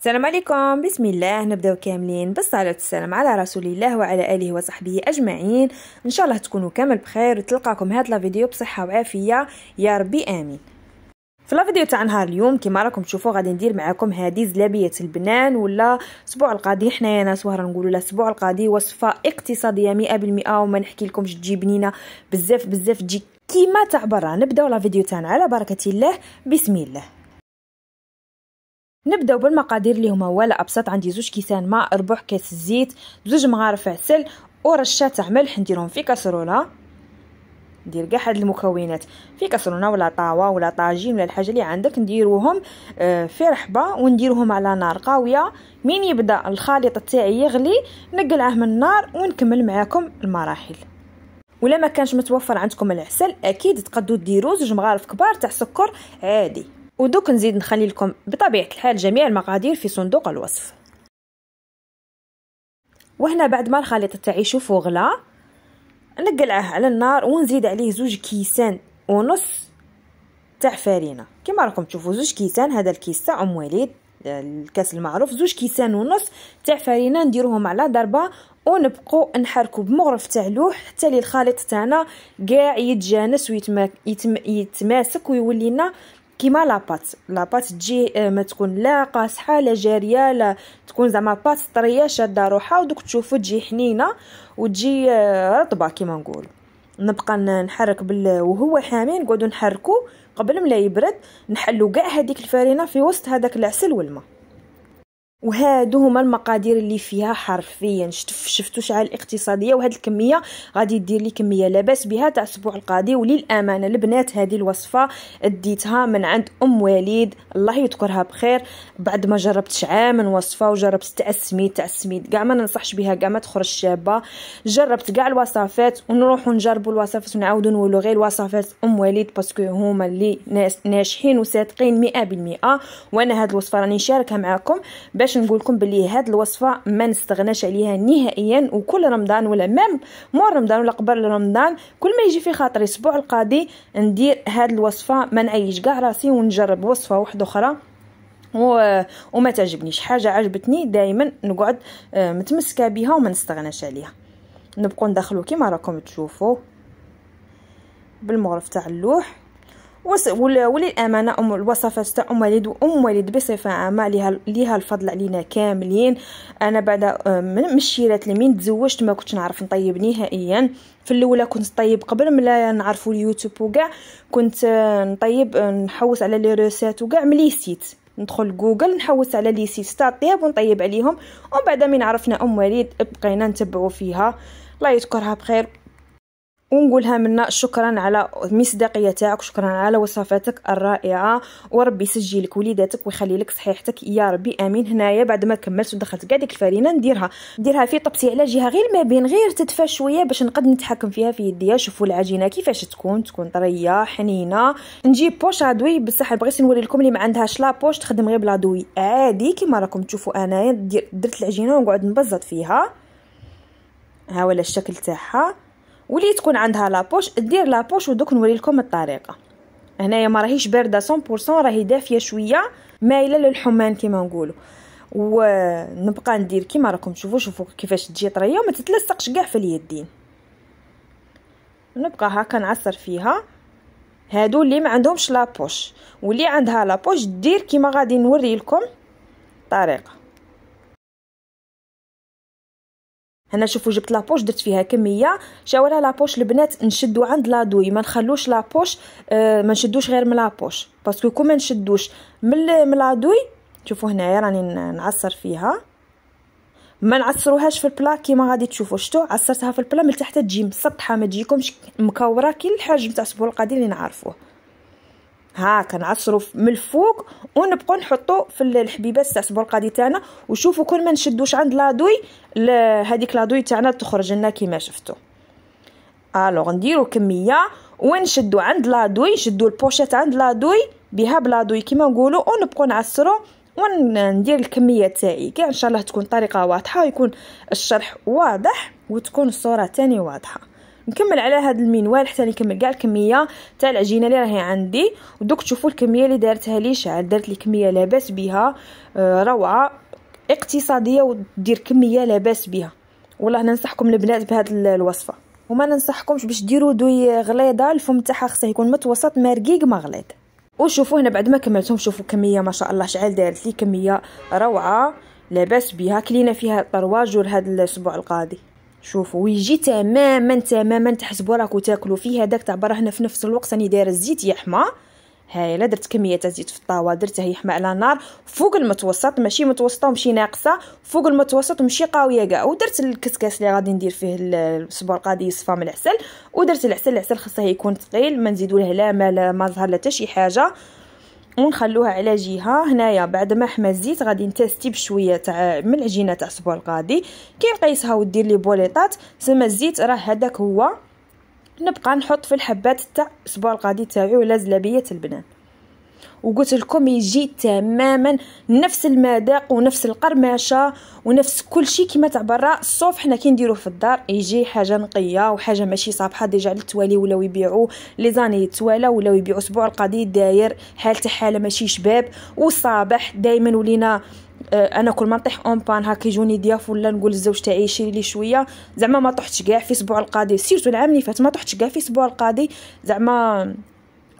السلام عليكم بسم الله نبداو كاملين بالصلاة والسلام على رسول الله وعلى آله وصحبه أجمعين إن شاء الله تكونوا كامل بخير وتلقاكم هاد لا فيديو بصحة وعافية يا ربي آمين في لا فيديو تاع نهار اليوم كما راكم تشوفوا غادي ندير معاكم هذه زلابيه البنان ولا الاسبوع القاضي حنايا ناس وهران نقولوا الاسبوع اسبوع القاضي وصفه اقتصاديه 100% وما نحكي لكمش تجي بنينه بزاف بزاف تجي كيما تاع برا نبداو لا فيديو تاعنا على بركه الله بسم الله نبداو بالمقادير اللي هما ولا ابسط عندي زوج كيسان ماء ربع كاس الزيت زوج مغارف عسل ورشه تاع ملح نديرهم في كاسروله ندير كاع هاد المكونات في كاسرونه ولا طاوه ولا طاجين ولا الحاجه اللي عندك نديروهم آه، في رحبه ونديروهم على نار قاويه من يبدا الخليط تاعي يغلي نقلعه من النار ونكمل معاكم المراحل ولا ما كانش متوفر عندكم العسل اكيد تقدو ديروا زوج مغارف كبار تاع سكر عادي ودوك نزيد نخلي لكم بطبيعة الحال جميع المقادير في صندوق الوصف وهنا بعد ما الخليط تاعي شوفو غلا نقلعه على النار ونزيد عليه زوج كيسان ونص تاع فرينه كما راكم تشوفوا زوج كيسان هذا الكيس تاع ام وليد الكاس المعروف زوج كيسان ونص تاع فرينه نديروهم على ضربه ونبقوا نحركوا بمغرف تاع لوح حتى لي الخليط تاعنا كاع يتجانس ويتماسك ويولي لنا كيما لاباط لاباط تجي ما تكون لا قاصحه لا جاريه لا تكون زعما بات طريه شاده روحها ودوك تشوفو تجي حنينه وتجي رطبه كيما نقول نبقى نحرك بال وهو حامي نقعدو نحركو قبل ما يبرد نحلو كاع هذيك الفرينه في وسط هذاك العسل والماء وهادو هما المقادير اللي فيها حرفيا شتف شفتو شعال الاقتصاديه وهاد الكميه غادي دير لي كميه لاباس بها تاع الاسبوع القادم وللامانه البنات هذه الوصفه ديتها من عند ام وليد الله يذكرها بخير بعد ما جربت عام وصفه وجربت تاع السميد تاع السميد كاع ما ننصحش بها كاع ما تخرج شابه جربت كاع الوصفات ونروحو نجربوا الوصفات ونعاودوا نولوا غير وصفات ام وليد باسكو هما اللي ناس ناجحين وصادقين 100% وانا هاد الوصفه راني نشاركها معاكم باش باش نقول لكم هاد الوصفه ما نستغناش عليها نهائيا وكل رمضان ولا مام مو رمضان ولا قبل رمضان كل ما يجي في خاطري الاسبوع القاضي ندير هاد الوصفه ما نعيش كاع راسي ونجرب وصفه واحده اخرى و... وما تعجبنيش حاجه عجبتني دائما نقعد آه، متمسكه بها وما نستغناش عليها نبقوا ندخلو كيما راكم تشوفوا بالمغرف تاع اللوح وللأمانة أم الوصفات أم وليد وأم وليد بصفة عامة لها, لها الفضل علينا كاملين أنا بعد آه، من الشيرات لمين تزوجت ما كنتش نعرف نطيب نهائيا في الأولى كنت طيب قبل ما لا نعرفوا اليوتيوب وكاع كنت آه، نطيب آه، نحوس على لي روسات وكاع مليسيت ندخل جوجل نحوس على لي سيت تاع الطياب ونطيب عليهم ومن بعد من عرفنا ام وليد بقينا نتبعوا فيها الله يذكرها بخير ونقولها منا شكرا على المصداقية تاعك شكرا على وصفاتك الرائعة وربي يسجلك وليداتك ويخلي لك صحيحتك يا ربي امين هنايا بعد ما كملت ودخلت كاع ديك الفرينة نديرها نديرها في طبسي على جهة غير ما بين غير تدفى شوية باش نقد نتحكم فيها في يديا شوفوا العجينة كيفاش تكون تكون طرية حنينة نجيب بوش عدوي بصح بغيت نوري لكم اللي ما عندهاش لا بوش تخدم غير بلا دوي عادي كيما راكم تشوفوا انايا درت العجينة ونقعد نبزط فيها ها ولا الشكل تاعها واللي تكون عندها لابوش دير لابوش ودوك نوريلكم الطريقه هنايا ما راهيش بارده 100% راهي دافيه شويه مايله للحمان كما نقولوا ونبقى ندير كيما راكم تشوفوا شوفوا كيفاش تجي طريه وما تتلصقش كاع في اليدين نبقى هكا نعصر فيها هادو اللي ما عندهمش لابوش واللي عندها لابوش دير كيما غادي نوري لكم طريقه هنا شوفوا جبت لابوش درت فيها كميه شاورها لابوش البنات نشدو عند لادوي ما نخلوش لابوش آه ما نشدوش غير من لابوش باسكو كون ما نشدوش من من لادوي شوفوا هنايا راني نعصر فيها ما نعصروهاش في البلا كيما غادي تشوفوا شتو عصرتها في البلا من تحت تجي مسطحه ما تجيكمش مكوره كي الحجم تاع السبوع القادم اللي نعرفوه ها كنعصرو من الفوق ونبقاو نحطو في الحبيبات تاع القادي تاعنا وشوفوا كل ما نشدوش عند لادوي هذيك لادوي تاعنا تخرج لنا كيما شفتوا الوغ نديرو كميه ونشدو عند لادوي نشدو البوشيت عند لادوي بها بلادوي كيما نقولوا ونبقاو نعصرو وندير الكميه تاعي كاع ان شاء الله تكون طريقه واضحه ويكون الشرح واضح وتكون الصوره تاني واضحه نكمل على هذا المنوال حتى نكمل كاع الكميه تاع العجينه اللي راهي عندي ودوك تشوفوا الكميه اللي دارتها لي شعل دارت لي كميه لاباس بها آه، روعه اقتصاديه ودير كميه لاباس بها والله ننصحكم البنات بهذه الوصفه وما ننصحكمش باش ديروا دوي غليظه الفم تاعها خصه يكون متوسط ما رقيق ما غليظ وشوفوا هنا بعد ما كملتهم شوفوا كميه ما شاء الله شعل دارت لي كميه روعه لاباس بها كلينا فيها طرواج هذا الاسبوع القاضي شوفوا ويجي تماما تماما تحسبوا راكو تاكلوا فيه هذاك تاع برا هنا في نفس الوقت راني دايره الزيت يحمى لا درت كميه تاع زيت في الطاوه درتها يحمى على نار فوق المتوسط ماشي متوسطه ومشي ناقصه فوق المتوسط ومشي قاويه كاع ودرت الكسكاس اللي غادي ندير فيه الصبر قادي يصفى من العسل ودرت العسل العسل خاصه يكون ثقيل ما نزيدو له لا ما لا ما ظهر لا حتى شي حاجه ونخلوها على جهه هنايا بعد ما حمى الزيت غادي نتيستي بشويه تاع من العجينه تاع صبو القاضي كي نقيسها ودير لي بوليطات سما الزيت راه هذاك هو نبقى نحط في الحبات تاع صبو القاضي تاعي ولا زلابيه البنان وقلت لكم يجي تماما نفس المذاق ونفس القرمشه ونفس كل شيء كما تاع برا صوف حنا كي نديروه في الدار يجي حاجه نقيه وحاجه ماشي صابحه ديجا على التوالي ولاو يبيعوا لي زاني توالا ولاو يبيعوا الاسبوع القضية داير حالته حاله ماشي شباب وصابح دائما ولينا آه، انا كل ما نطيح اون بان هاك يجوني ضياف ولا نقول للزوج تاعي شري لي شويه زعما ما طحتش كاع في الاسبوع القاضي سيرتو العام اللي فات ما طحتش كاع في الاسبوع القاضي زعما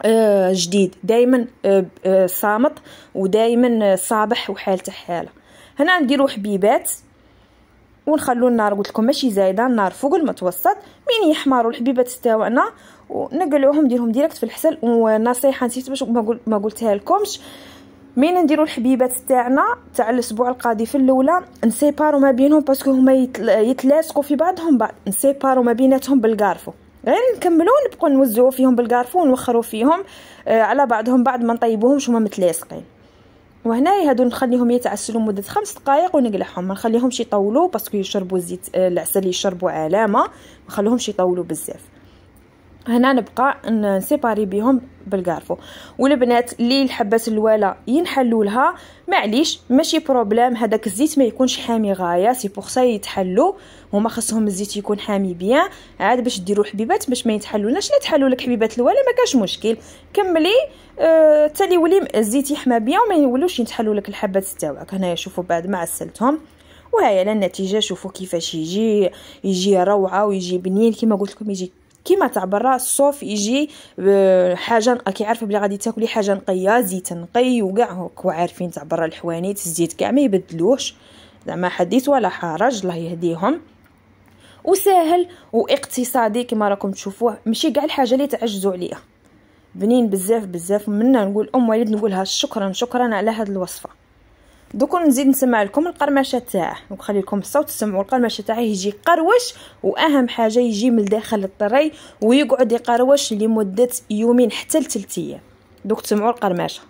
آه، جديد دائما آه، آه، صامت ودائما صابح وحالته حاله هنا نديرو حبيبات ونخلو النار قلت لكم ماشي زايده النار فوق المتوسط مين يحمروا الحبيبات تاعنا ونقلوهم نديرهم ديريكت في الحسل ونصيحه نسيت باش ما قلتها لكمش مين نديرو الحبيبات تاعنا تاع الاسبوع القاضي في الاولى نسيبارو ما بينهم باسكو هما يتلاصقوا في بعضهم بعض نسيبارو ما بيناتهم بالكارفو غير نكملو نبقاو نوزعو فيهم بالكارفو ونوخرو فيهم آه على بعضهم بعد ما نطيبوهمش هما متلاصقين وهنا هادو نخليهم يتعسلو مده خمس دقائق ونقلعهم ما نخليهمش يطولو باسكو يشربو زيت آه، العسل يشربو علامه ما نخليهمش يطولو بزاف هنا نبقى نسيباري بهم بالكارفو والبنات اللي الحبات الوالا ينحلوا لها معليش ماشي بروبليم هذاك الزيت ما يكونش حامي غايه سي بوغ سا يتحلوا هما خاصهم الزيت يكون حامي بيان عاد باش ديروا حبيبات باش ما يتحلولناش لا تحلوا لك حبيبات الوالا ما كاش مشكل كملي حتى آه يولي الزيت يحمى بيان وما يولوش يتحلوا لك الحبات تاعك هنايا شوفوا بعد ما عسلتهم وهاي النتيجه شوفوا كيفاش يجي يجي روعه ويجي بنين كما قلت لكم يجي كيما تاع برا الصوف يجي آه، حاجه كي عارفه بلي غادي تاكلي حاجه نقيه زيت نقي وكاع هوك وعارفين تاع برا الحوانيت الزيت كاع ما يبدلوش زعما حديث ولا حرج الله يهديهم وساهل واقتصادي كما راكم تشوفوه ماشي كاع الحاجه اللي تعجزوا عليها بنين بزاف بزاف منا نقول ام والد نقولها شكرا شكرا على هاد الوصفه دوك نزيد نسمع لكم القرمشه تاعه ونخلي لكم الصوت تسمعوا القرمشه تاعه يجي قروش واهم حاجه يجي من داخل الطري ويقعد يقروش لمده يومين حتى لثلاث ايام دوك تسمعوا القرمشه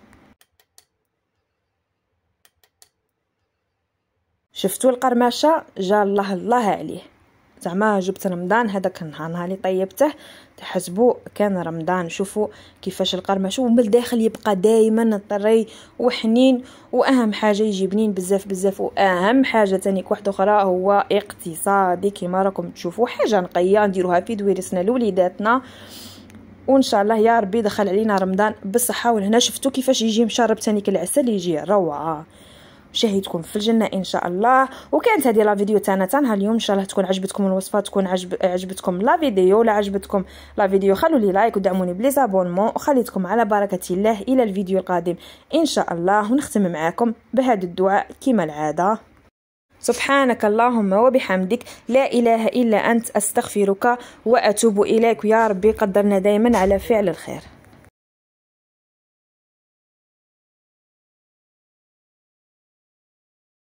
شفتوا القرمشه جا الله الله عليه زعما جبت رمضان هذا النهار نهار اللي طيبته تحسبوا كان رمضان شوفوا كيفاش القرمش ومن الداخل يبقى دائما طري وحنين واهم حاجه يجي بنين بزاف بزاف واهم حاجه تانيك واحده اخرى هو اقتصادي كما راكم تشوفوا حاجه نقيه نديروها في دويرسنا لوليداتنا وان شاء الله يا ربي دخل علينا رمضان بالصحه وهنا شفتوا كيفاش يجي مشرب تانيك العسل يجي روعه شاهدكم في الجنه ان شاء الله وكانت هذه لا فيديو تانا تاع اليوم ان شاء الله تكون عجبتكم الوصفه تكون عجب عجبتكم لا فيديو ولا عجبتكم لا فيديو خلوا لي لايك ودعموني بلي زابونمون وخليتكم على بركه الله الى الفيديو القادم ان شاء الله ونختم معاكم بهذا الدعاء كما العاده سبحانك اللهم وبحمدك لا إله إلا أنت أستغفرك وأتوب إليك يا ربي قدرنا دايما على فعل الخير